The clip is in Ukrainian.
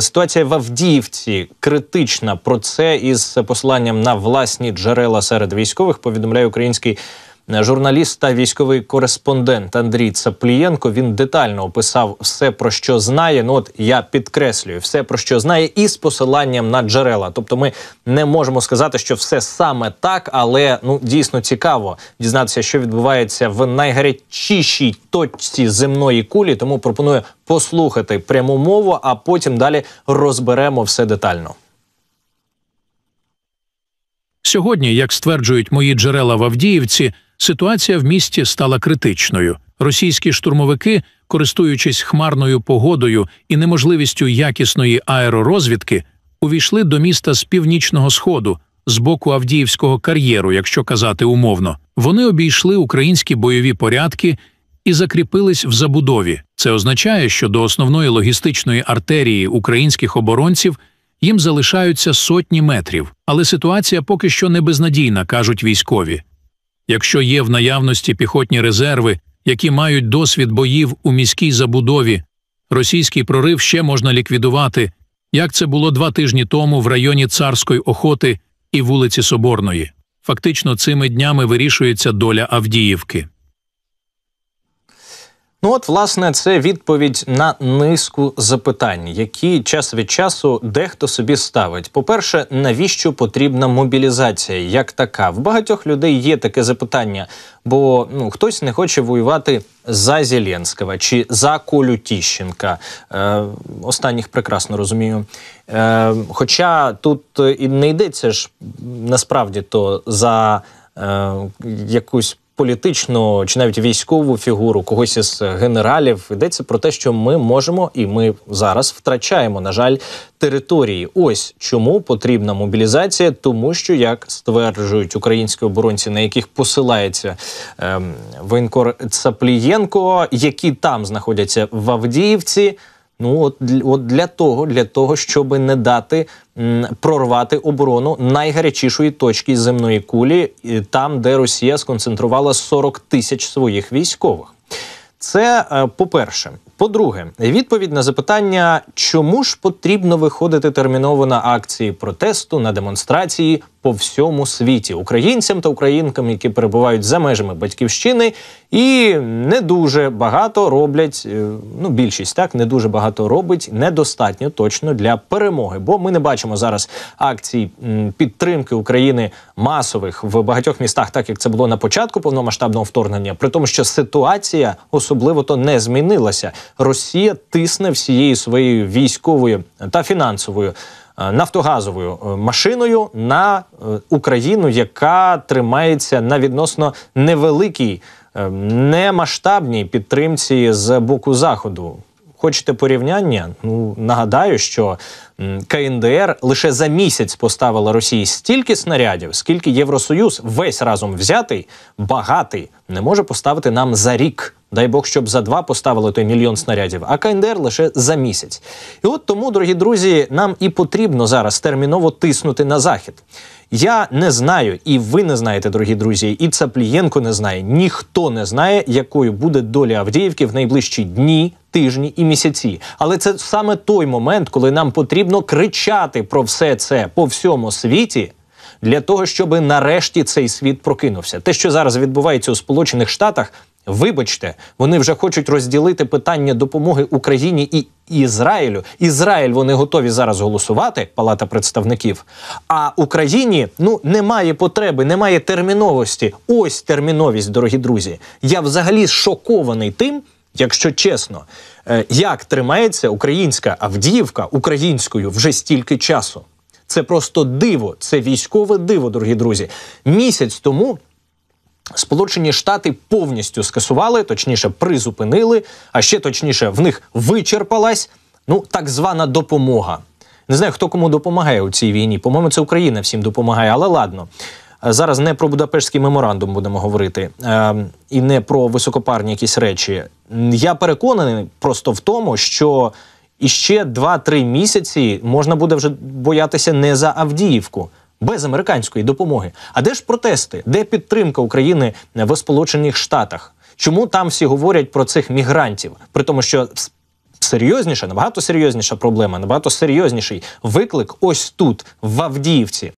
Ситуація в Авдіївці критична. Про це із посиланням на власні джерела серед військових повідомляє український. Журналіст та військовий кореспондент Андрій Цаплієнко він детально описав все, про що знає. Ну от я підкреслюю все, про що знає, і з посиланням на джерела. Тобто, ми не можемо сказати, що все саме так, але ну дійсно цікаво дізнатися, що відбувається в найгарячішій точці земної кулі. Тому пропоную послухати пряму мову, а потім далі розберемо все детально. Сьогодні, як стверджують мої джерела в Авдіївці, ситуація в місті стала критичною. Російські штурмовики, користуючись хмарною погодою і неможливістю якісної аеророзвідки, увійшли до міста з північного сходу з боку Авдіївського кар'єру, якщо казати умовно. Вони обійшли українські бойові порядки і закріпились в забудові. Це означає, що до основної логістичної артерії українських оборонців. Їм залишаються сотні метрів, але ситуація поки що не безнадійна, кажуть військові якщо є в наявності піхотні резерви, які мають досвід боїв у міській забудові, російський прорив ще можна ліквідувати, як це було два тижні тому в районі царської охоти і вулиці Соборної. Фактично цими днями вирішується доля Авдіївки. Ну, от, власне, це відповідь на низку запитань, які час від часу дехто собі ставить. По-перше, навіщо потрібна мобілізація як така? В багатьох людей є таке запитання, бо ну хтось не хоче воювати за Зеленського чи за Колю Тіщенка. Е, Останніх прекрасно розумію. Е, Хоча тут е, і не йдеться ж насправді то за. Е, якусь політичну чи навіть військову фігуру когось із генералів йдеться про те, що ми можемо і ми зараз втрачаємо, на жаль, території. Ось чому потрібна мобілізація, тому що як стверджують українські оборонці, на яких посилається ем, воєнкор Цаплієнко, які там знаходяться в Авдіївці. Ну от от для того, для того, щоб не дати м, прорвати оборону найгарячішої точки земної кулі, там де Росія сконцентрувала 40 тисяч своїх військових. Це е, по-перше. По-друге, відповідь на запитання, чому ж потрібно виходити терміново на акції протесту на демонстрації, по всьому світі українцям та українкам, які перебувають за межами батьківщини, і не дуже багато роблять. Е, ну, більшість так не дуже багато робить, недостатньо точно для перемоги. Бо ми не бачимо зараз акцій підтримки України масових в багатьох містах, так як це було на початку повномасштабного вторгнення, при тому, що ситуація особливо то не змінилася. Росія тисне всією своєю військовою та фінансовою. Е, нафтогазовою е, машиною на е, Україну, яка тримається на відносно невеликій, немасштабній підтримці з боку заходу. Хочете порівняння? Ну нагадаю, що КНДР лише за місяць поставила Росії стільки снарядів, скільки Євросоюз весь разом взятий, багатий, не може поставити нам за рік. Дай Бог, щоб за два поставили той мільйон снарядів, а КНДР лише за місяць. І от тому, дорогі друзі, нам і потрібно зараз терміново тиснути на захід. Я не знаю, і ви не знаєте, дорогі друзі, і Цаплієнко не знає. Ніхто не знає, якою буде доля Авдіївки в найближчі дні, тижні і місяці. Але це саме той момент, коли нам потрібно кричати про все це по всьому світі. Для того щоб нарешті цей світ прокинувся, те, що зараз відбувається у Сполучених Штатах, Вибачте, вони вже хочуть розділити питання допомоги Україні і Ізраїлю. Ізраїль вони готові зараз голосувати, Палата представників. А Україні ну немає потреби, немає терміновості. Ось терміновість, дорогі друзі. Я взагалі шокований тим, якщо чесно, е, як тримається українська Авдіївка українською вже стільки часу. Це просто диво, це військове диво, дорогі друзі. Місяць тому. Сполучені Штати повністю скасували, точніше, призупинили, а ще точніше, в них вичерпалась ну так звана допомога. Не знаю, хто кому допомагає у цій війні. По-моєму, це Україна всім допомагає, але ладно. Е, зараз не про Будапештський меморандум будемо говорити е, і не про високопарні якісь речі. Я переконаний просто в тому, що іще 2-3 місяці можна буде вже боятися не за Авдіївку без американської допомоги. А де ж протести? Де підтримка України в Сполучених Штатах? Чому там всі говорять про цих мігрантів? При тому, що серйозніша, набагато серйозніша проблема, набагато серйозніший виклик. Ось тут в Авдіївці.